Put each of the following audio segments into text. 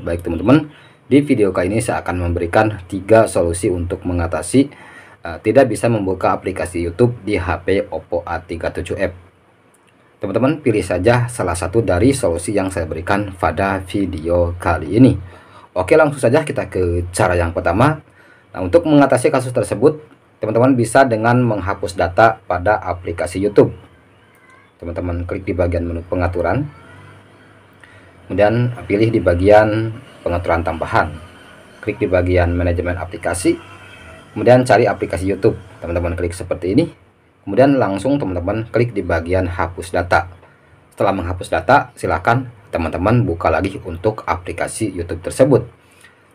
Baik teman-teman, di video kali ini saya akan memberikan tiga solusi untuk mengatasi uh, tidak bisa membuka aplikasi YouTube di HP Oppo A37f. Teman-teman pilih saja salah satu dari solusi yang saya berikan pada video kali ini. Oke langsung saja kita ke cara yang pertama. Nah untuk mengatasi kasus tersebut, teman-teman bisa dengan menghapus data pada aplikasi YouTube. Teman-teman klik di bagian menu pengaturan kemudian pilih di bagian pengaturan tambahan klik di bagian manajemen aplikasi kemudian cari aplikasi YouTube teman-teman klik seperti ini kemudian langsung teman-teman klik di bagian hapus data setelah menghapus data silahkan teman-teman buka lagi untuk aplikasi YouTube tersebut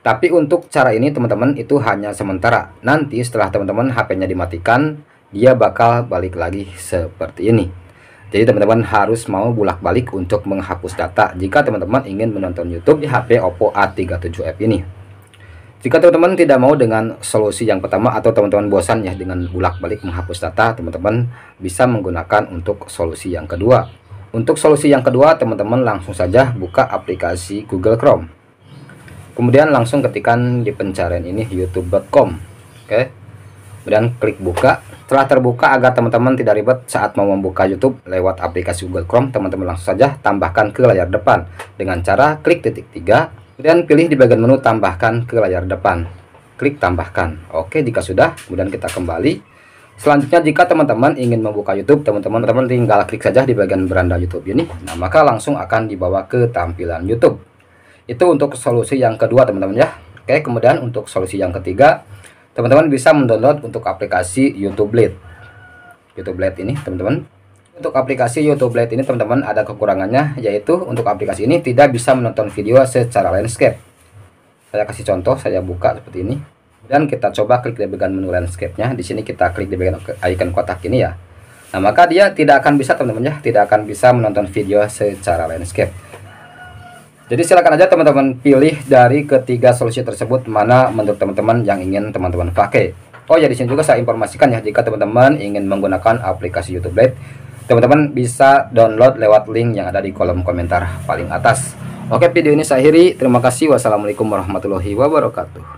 tapi untuk cara ini teman-teman itu hanya sementara nanti setelah teman-teman HP-nya dimatikan dia bakal balik lagi seperti ini jadi teman-teman harus mau bolak-balik untuk menghapus data jika teman-teman ingin menonton YouTube di HP Oppo A37F ini. Jika teman-teman tidak mau dengan solusi yang pertama atau teman-teman bosan ya dengan bolak-balik menghapus data, teman-teman bisa menggunakan untuk solusi yang kedua. Untuk solusi yang kedua, teman-teman langsung saja buka aplikasi Google Chrome. Kemudian langsung ketikkan di pencarian ini youtube.com. Oke. Kemudian klik buka telah terbuka agar teman-teman tidak ribet saat mau membuka YouTube lewat aplikasi Google Chrome. Teman-teman langsung saja tambahkan ke layar depan dengan cara klik titik tiga, kemudian pilih di bagian menu tambahkan ke layar depan. Klik tambahkan. Oke, jika sudah, kemudian kita kembali. Selanjutnya jika teman-teman ingin membuka YouTube, teman-teman teman tinggal klik saja di bagian beranda YouTube ini. Nah, maka langsung akan dibawa ke tampilan YouTube. Itu untuk solusi yang kedua, teman-teman ya. Oke, kemudian untuk solusi yang ketiga, teman-teman bisa mendownload untuk aplikasi YouTube Blade. YouTube Blade ini, teman-teman. Untuk aplikasi YouTube Blade ini, teman-teman, ada kekurangannya, yaitu untuk aplikasi ini tidak bisa menonton video secara landscape. Saya kasih contoh, saya buka seperti ini. Dan kita coba klik di bagian menu landscape-nya. Di sini kita klik di bagian icon kotak ini ya. Nah, maka dia tidak akan bisa, teman-teman ya, tidak akan bisa menonton video secara landscape. Jadi silakan aja teman-teman pilih dari ketiga solusi tersebut mana menurut teman-teman yang ingin teman-teman pakai. Oh ya di sini juga saya informasikan ya jika teman-teman ingin menggunakan aplikasi YouTube Lite, teman-teman bisa download lewat link yang ada di kolom komentar paling atas. Oke, video ini saya akhiri. Terima kasih. Wassalamualaikum warahmatullahi wabarakatuh.